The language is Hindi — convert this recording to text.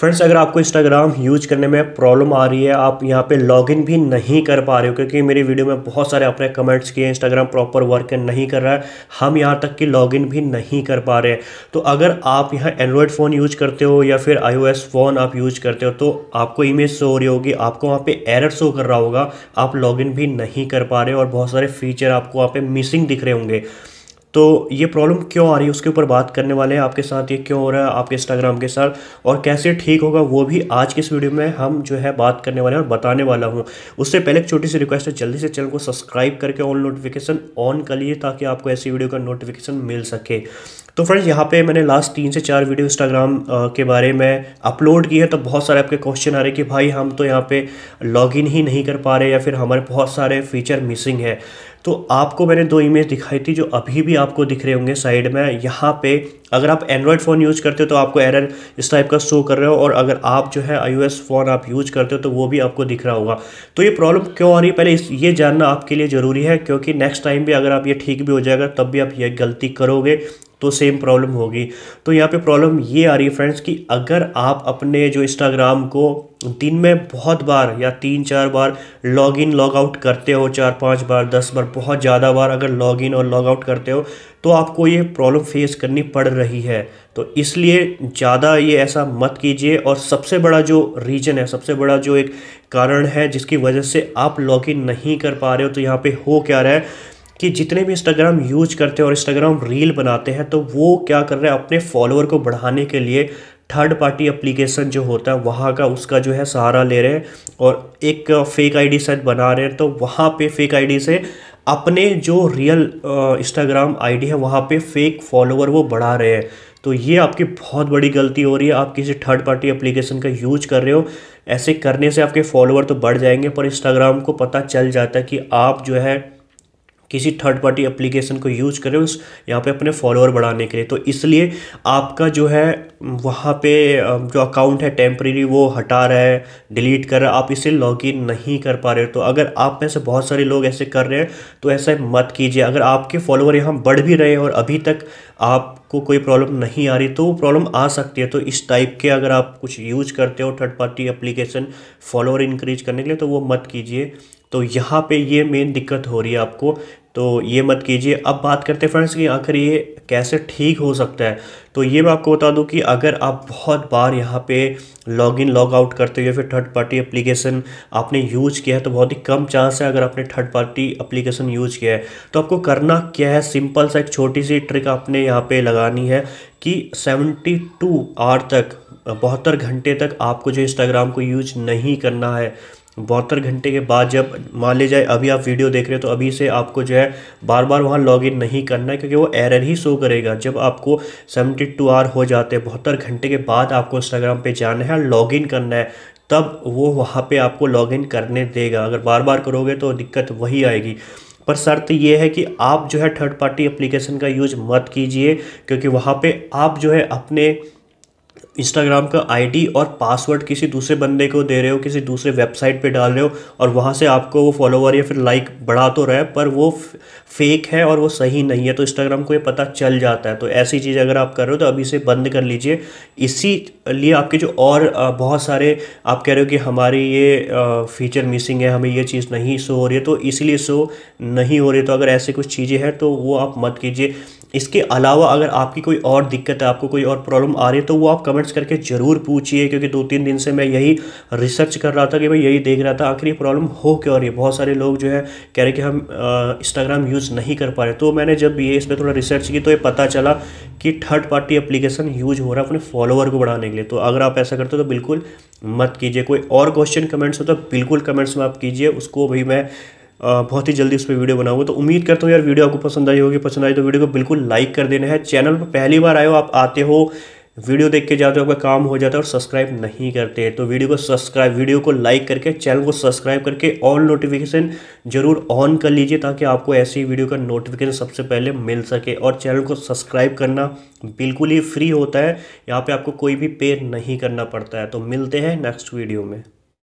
फ्रेंड्स अगर आपको इंस्टाग्राम यूज करने में प्रॉब्लम आ रही है आप यहाँ पे लॉगिन भी नहीं कर पा रहे हो क्योंकि मेरी वीडियो में बहुत सारे आपने कमेंट्स किए इंस्टाग्राम प्रॉपर वर्क नहीं कर रहा है हम यहाँ तक कि लॉगिन भी नहीं कर पा रहे तो अगर आप यहाँ एंड्रॉयड फ़ोन यूज करते हो या फिर आई फ़ोन आप यूज करते हो तो आपको इमेज शो हो रही होगी आपको वहाँ पर एरर शो कर रहा होगा आप लॉगिन भी नहीं कर पा रहे और बहुत सारे फीचर आपको वहाँ पर मिसिंग दिख रहे होंगे तो ये प्रॉब्लम क्यों आ रही है उसके ऊपर बात करने वाले हैं आपके साथ ये क्यों हो रहा है आपके इंस्टाग्राम के साथ और कैसे ठीक होगा वो भी आज की इस वीडियो में हम जो है बात करने वाले हैं और बताने वाला हूँ उससे पहले एक छोटी सी रिक्वेस्ट है जल्दी से चैनल को सब्सक्राइब करके ऑल नोटिफिकेशन ऑन कर लिए ताकि आपको ऐसी वीडियो का नोटिफिकेशन मिल सके तो फ्रेंड्स यहाँ पे मैंने लास्ट तीन से चार वीडियो इंस्टाग्राम के बारे में अपलोड की है तो बहुत सारे आपके क्वेश्चन आ रहे हैं कि भाई हम तो यहाँ पे लॉगिन ही नहीं कर पा रहे या फिर हमारे बहुत सारे फीचर मिसिंग है तो आपको मैंने दो इमेज दिखाई थी जो अभी भी आपको दिख रहे होंगे साइड में यहाँ पे अगर आप एंड्रॉयड फ़ोन यूज़ करते हो तो आपको एरर इस टाइप का शो कर रहे हो और अगर आप जो है आई फ़ोन आप यूज़ करते हो तो वो भी आपको दिख रहा होगा तो ये प्रॉब्लम क्यों आ रही है पहले इस ये जानना आपके लिए ज़रूरी है क्योंकि नेक्स्ट टाइम भी अगर आप ये ठीक भी हो जाएगा तब भी आप ये गलती करोगे तो सेम प्रॉब्लम होगी तो यहाँ पे प्रॉब्लम ये आ रही है फ्रेंड्स कि अगर आप अपने जो इंस्टाग्राम को दिन में बहुत बार या तीन चार बार लॉग इन लॉग आउट करते हो चार पाँच बार दस बार बहुत ज़्यादा बार अगर लॉग इन और लॉग आउट करते हो तो आपको ये प्रॉब्लम फेस करनी पड़ रही है तो इसलिए ज़्यादा ये ऐसा मत कीजिए और सबसे बड़ा जो रीज़न है सबसे बड़ा जो एक कारण है जिसकी वजह से आप लॉग इन नहीं कर पा रहे हो तो यहाँ पर हो क्या रहा है कि जितने भी इंस्टाग्राम यूज करते हैं और इंस्टाग्राम रील बनाते हैं तो वो क्या कर रहे हैं अपने फॉलोअर को बढ़ाने के लिए थर्ड पार्टी एप्लीकेशन जो होता है वहाँ का उसका जो है सहारा ले रहे हैं और एक फेक आईडी सेट बना रहे हैं तो वहाँ पे फेक आईडी से अपने जो रियल इंस्टाग्राम आईडी है वहाँ पे फेक फॉलोवर वो बढ़ा रहे हैं तो ये आपकी बहुत बड़ी गलती हो रही है आप किसी थर्ड पार्टी एप्लीकेशन का यूज कर रहे हो ऐसे करने से आपके फॉलोअर तो बढ़ जाएंगे पर इंस्टाग्राम को पता चल जाता है कि आप जो है किसी थर्ड पार्टी एप्लीकेशन को यूज करें उस यहाँ पे अपने फॉलोअर बढ़ाने के लिए तो इसलिए आपका जो है वहाँ पे जो अकाउंट है टेम्प्रेरी वो हटा रहा है डिलीट कर रहा है आप इसे लॉग इन नहीं कर पा रहे हो तो अगर आप में से बहुत सारे लोग ऐसे कर रहे हैं तो ऐसा मत कीजिए अगर आपके फॉलोअर यहाँ बढ़ भी रहे हैं और अभी तक आपको कोई प्रॉब्लम नहीं आ रही तो वो प्रॉब्लम आ सकती है तो इस टाइप के अगर आप कुछ यूज करते हो third party application follower increase करने के लिए तो वो मत कीजिए तो यहाँ पे ये मेन दिक्कत हो रही है आपको तो ये मत कीजिए अब बात करते हैं फ्रेंड्स कि आखिर ये कैसे ठीक हो सकता है तो ये मैं आपको बता दूं कि अगर आप बहुत बार यहाँ पे लॉग इन लॉग आउट करते हुए फिर थर्ड पार्टी एप्लीकेशन आपने यूज़ किया है तो बहुत ही कम चांस है अगर आपने थर्ड पार्टी एप्लीकेशन यूज़ किया है तो आपको करना क्या है सिंपल सा एक छोटी सी ट्रिक आपने यहाँ पर लगानी है कि सेवेंटी आवर तक बहत्तर घंटे तक आपको जो इंस्टाग्राम को यूज नहीं करना है बहत्तर घंटे के बाद जब मान ली जाए अभी आप वीडियो देख रहे हो तो अभी से आपको जो है बार बार वहाँ लॉगिन नहीं करना है क्योंकि वो एरर ही शो करेगा जब आपको सेवेंटी टू आर हो जाते हैं बहत्तर घंटे के बाद आपको इंस्टाग्राम पे जाना है और लॉगिन करना है तब वो वहाँ पे आपको लॉगिन करने देगा अगर बार बार करोगे तो दिक्कत वही आएगी पर शर्त ये है कि आप जो है थर्ड पार्टी अप्लीकेशन का यूज मत कीजिए क्योंकि वहाँ पर आप जो है अपने इंस्टाग्राम का आईडी और पासवर्ड किसी दूसरे बंदे को दे रहे हो किसी दूसरे वेबसाइट पे डाल रहे हो और वहाँ से आपको वो फॉलोवर या फिर लाइक बढ़ा तो रहा है पर वो फेक है और वो सही नहीं है तो इंस्टाग्राम को ये पता चल जाता है तो ऐसी चीज़ अगर आप कर रहे हो तो अभी से बंद कर लीजिए इसी लिए आपके जो और बहुत सारे आप कह रहे हो कि हमारी ये फीचर मिसिंग है हमें ये चीज़ नहीं शो हो रही है तो इसलिए शो नहीं हो रही तो अगर ऐसे कुछ चीज़ें हैं तो वो आप मत कीजिए इसके अलावा अगर आपकी कोई और दिक्कत है आपको कोई और प्रॉब्लम आ रही है तो वो आप कमेंट्स करके ज़रूर पूछिए क्योंकि दो तीन दिन से मैं यही रिसर्च कर रहा था कि मैं यही देख रहा था आखिर ये प्रॉब्लम हो क्यों रही है बहुत सारे लोग जो है कह रहे कि हम इंस्टाग्राम यूज़ नहीं कर पा रहे तो मैंने जब ये इस पर थोड़ा रिसर्च की तो ये पता चला कि थर्ड पार्टी एप्लीकेशन यूज हो रहा है अपने फॉलोअर को बढ़ाने के लिए तो अगर आप ऐसा करते हो तो बिल्कुल मत कीजिए कोई और क्वेश्चन कमेंट्स हो तो बिल्कुल कमेंट्स में आप कीजिए उसको भी मैं बहुत ही जल्दी उस पर वीडियो बनाऊंगा तो उम्मीद करता हूँ यार वीडियो आपको पसंद आई होगी पसंद आई तो वीडियो को बिल्कुल लाइक कर देना है चैनल पर पहली बार आए हो आप आते हो वीडियो देख के जाते हो आपका काम हो जाता है और सब्सक्राइब नहीं करते तो वीडियो को सब्सक्राइब वीडियो को लाइक करके चैनल को सब्सक्राइब करके ऑल नोटिफिकेशन जरूर ऑन कर लीजिए ताकि आपको ऐसी वीडियो का नोटिफिकेशन सबसे पहले मिल सके और चैनल को सब्सक्राइब करना बिल्कुल ही फ्री होता है यहाँ पे आपको कोई भी पे नहीं करना पड़ता है तो मिलते हैं नेक्स्ट वीडियो में